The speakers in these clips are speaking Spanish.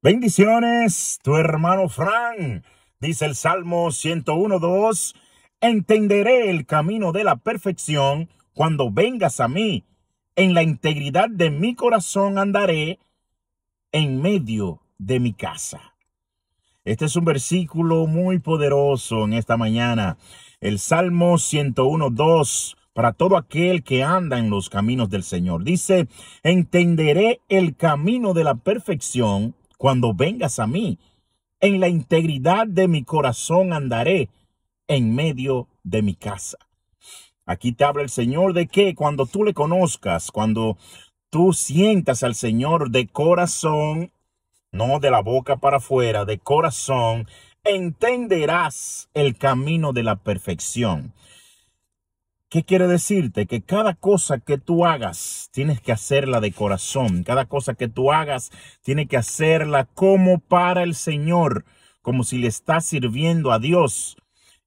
Bendiciones, tu hermano Fran. Dice el Salmo 101.2, entenderé el camino de la perfección cuando vengas a mí. En la integridad de mi corazón andaré en medio de mi casa. Este es un versículo muy poderoso en esta mañana. El Salmo dos para todo aquel que anda en los caminos del Señor. Dice, entenderé el camino de la perfección cuando vengas a mí. En la integridad de mi corazón andaré en medio de mi casa. Aquí te habla el Señor de que cuando tú le conozcas, cuando tú sientas al Señor de corazón, no de la boca para afuera, de corazón, entenderás el camino de la perfección. ¿Qué quiere decirte? Que cada cosa que tú hagas, tienes que hacerla de corazón. Cada cosa que tú hagas, tiene que hacerla como para el Señor, como si le estás sirviendo a Dios.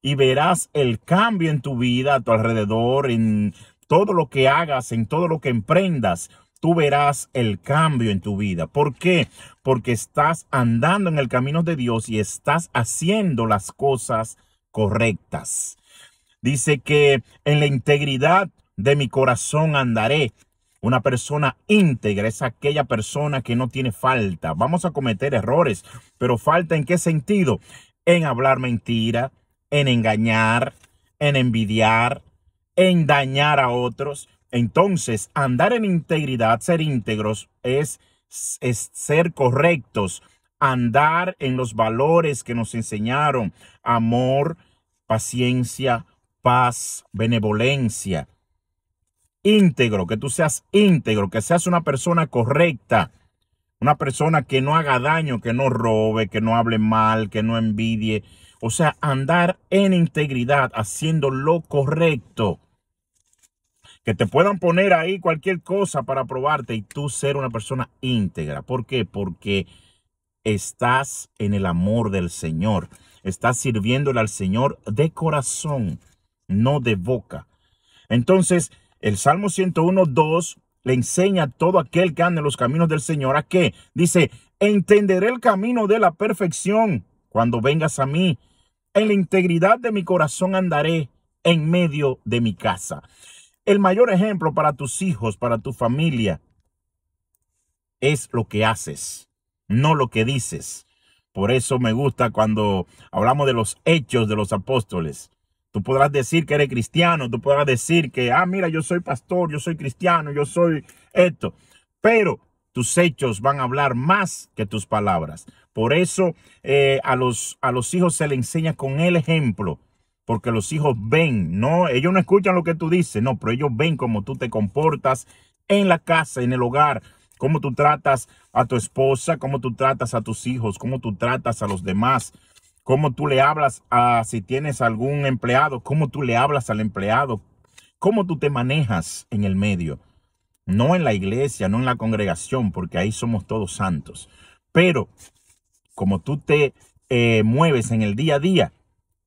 Y verás el cambio en tu vida, a tu alrededor, en todo lo que hagas, en todo lo que emprendas. Tú verás el cambio en tu vida. ¿Por qué? Porque estás andando en el camino de Dios y estás haciendo las cosas correctas. Dice que en la integridad de mi corazón andaré. Una persona íntegra es aquella persona que no tiene falta. Vamos a cometer errores, pero falta en qué sentido? En hablar mentira, en engañar, en envidiar, en dañar a otros. Entonces, andar en integridad, ser íntegros, es, ser correctos, andar en los valores que nos enseñaron, amor, paciencia, paz, benevolencia, íntegro, que tú seas íntegro, que seas una persona correcta, una persona que no haga daño, que no robe, que no hable mal, que no envidie. O sea, andar en integridad, haciendo lo correcto. Que te puedan poner ahí cualquier cosa para probarte y tú ser una persona íntegra. ¿Por qué? Porque estás en el amor del Señor. Estás sirviéndole al Señor de corazón no de boca. Entonces, el Salmo 101, le enseña a todo aquel que anda en los caminos del Señor a que dice, entenderé el camino de la perfección cuando vengas a mí. En la integridad de mi corazón andaré en medio de mi casa. El mayor ejemplo para tus hijos, para tu familia, es lo que haces, no lo que dices. Por eso me gusta cuando hablamos de los hechos de los apóstoles. Tú podrás decir que eres cristiano, tú podrás decir que, ah, mira, yo soy pastor, yo soy cristiano, yo soy esto. Pero tus hechos van a hablar más que tus palabras. Por eso eh, a, los, a los hijos se le enseña con el ejemplo, porque los hijos ven, no, ellos no escuchan lo que tú dices, no, pero ellos ven cómo tú te comportas en la casa, en el hogar, cómo tú tratas a tu esposa, cómo tú tratas a tus hijos, cómo tú tratas a los demás cómo tú le hablas a, si tienes algún empleado, cómo tú le hablas al empleado, cómo tú te manejas en el medio. No en la iglesia, no en la congregación, porque ahí somos todos santos. Pero como tú te eh, mueves en el día a día,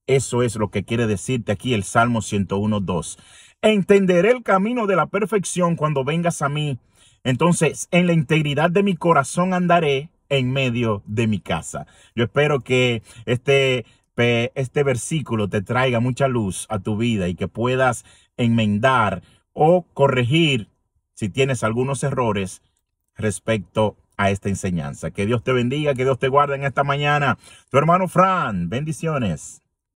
eso es lo que quiere decirte aquí el Salmo 101.2. Entenderé el camino de la perfección cuando vengas a mí. Entonces, en la integridad de mi corazón andaré en medio de mi casa. Yo espero que este, este versículo te traiga mucha luz a tu vida y que puedas enmendar o corregir si tienes algunos errores respecto a esta enseñanza. Que Dios te bendiga, que Dios te guarde en esta mañana. Tu hermano Fran, bendiciones.